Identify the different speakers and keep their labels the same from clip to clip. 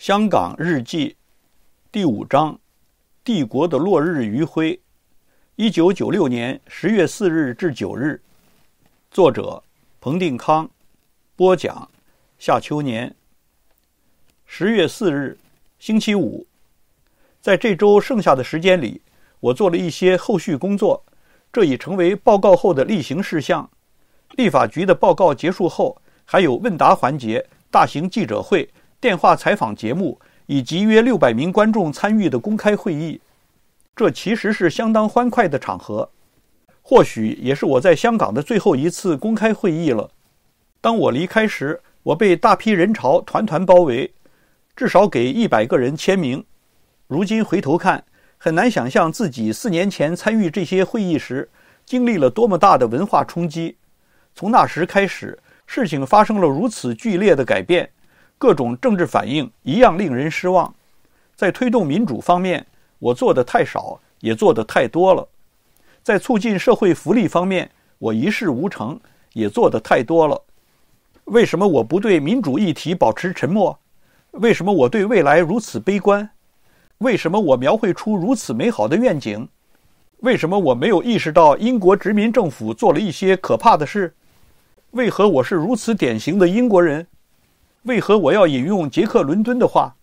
Speaker 1: 《香港日记》第五章：帝国的落日余晖，一九九六年十月四日至九日，作者彭定康，播讲夏秋年。十月四日，星期五，在这周剩下的时间里，我做了一些后续工作，这已成为报告后的例行事项。立法局的报告结束后，还有问答环节、大型记者会。电话采访节目以及约六百名观众参与的公开会议，这其实是相当欢快的场合，或许也是我在香港的最后一次公开会议了。当我离开时，我被大批人潮团团包围，至少给一百个人签名。如今回头看，很难想象自己四年前参与这些会议时经历了多么大的文化冲击。从那时开始，事情发生了如此剧烈的改变。各种政治反应一样令人失望。在推动民主方面，我做的太少，也做的太多了；在促进社会福利方面，我一事无成，也做的太多了。为什么我不对民主议题保持沉默？为什么我对未来如此悲观？为什么我描绘出如此美好的愿景？为什么我没有意识到英国殖民政府做了一些可怕的事？为何我是如此典型的英国人？为何我要引用杰克·伦敦的话？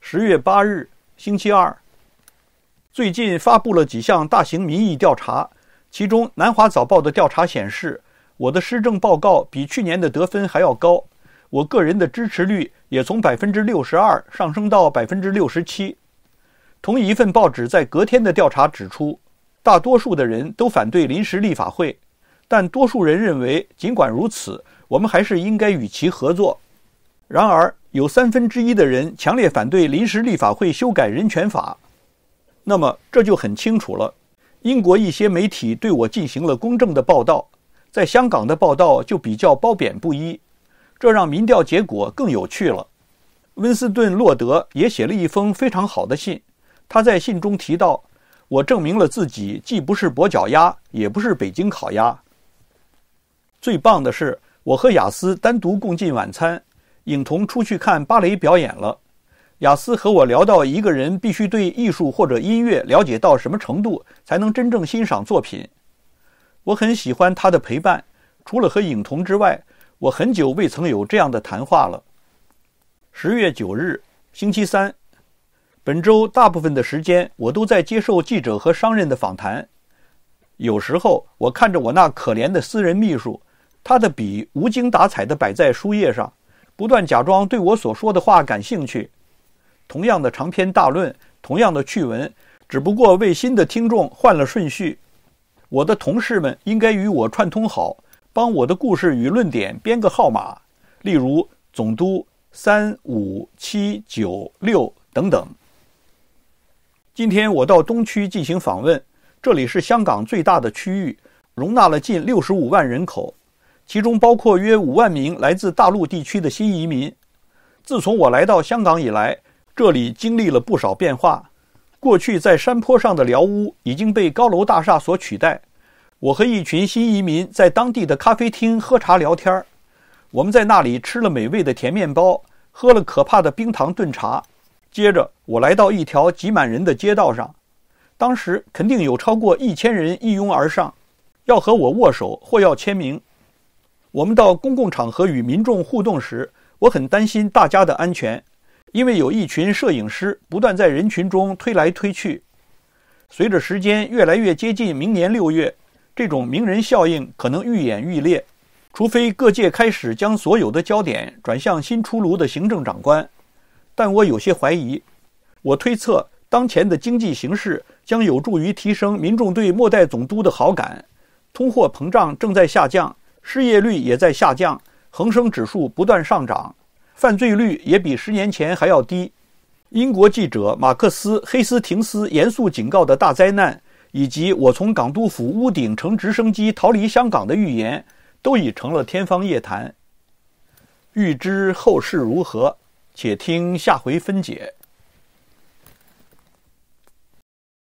Speaker 1: 十月八日，星期二。最近发布了几项大型民意调查，其中《南华早报》的调查显示，我的施政报告比去年的得分还要高，我个人的支持率也从百分之六十二上升到百分之六十七。同一份报纸在隔天的调查指出，大多数的人都反对临时立法会，但多数人认为，尽管如此。我们还是应该与其合作。然而，有三分之一的人强烈反对临时立法会修改人权法。那么，这就很清楚了。英国一些媒体对我进行了公正的报道，在香港的报道就比较褒贬不一，这让民调结果更有趣了。温斯顿·洛德也写了一封非常好的信，他在信中提到，我证明了自己既不是跛脚鸭，也不是北京烤鸭。最棒的是。我和雅思单独共进晚餐，影童出去看芭蕾表演了。雅思和我聊到一个人必须对艺术或者音乐了解到什么程度，才能真正欣赏作品。我很喜欢他的陪伴，除了和影童之外，我很久未曾有这样的谈话了。十月九日，星期三，本周大部分的时间我都在接受记者和商人的访谈。有时候我看着我那可怜的私人秘书。他的笔无精打采地摆在书页上，不断假装对我所说的话感兴趣。同样的长篇大论，同样的趣闻，只不过为新的听众换了顺序。我的同事们应该与我串通好，帮我的故事与论点编个号码，例如总督三五七九六等等。今天我到东区进行访问，这里是香港最大的区域，容纳了近六十五万人口。其中包括约五万名来自大陆地区的新移民。自从我来到香港以来，这里经历了不少变化。过去在山坡上的寮屋已经被高楼大厦所取代。我和一群新移民在当地的咖啡厅喝茶聊天儿。我们在那里吃了美味的甜面包，喝了可怕的冰糖炖茶。接着，我来到一条挤满人的街道上，当时肯定有超过一千人一拥而上，要和我握手或要签名。我们到公共场合与民众互动时，我很担心大家的安全，因为有一群摄影师不断在人群中推来推去。随着时间越来越接近明年六月，这种名人效应可能愈演愈烈，除非各界开始将所有的焦点转向新出炉的行政长官。但我有些怀疑。我推测，当前的经济形势将有助于提升民众对末代总督的好感。通货膨胀正在下降。失业率也在下降，恒生指数不断上涨，犯罪率也比十年前还要低。英国记者马克思·黑斯廷斯严肃警告的大灾难，以及我从港督府屋顶乘直升机逃离香港的预言，都已成了天方夜谭。欲知后事如何，且听下回分解。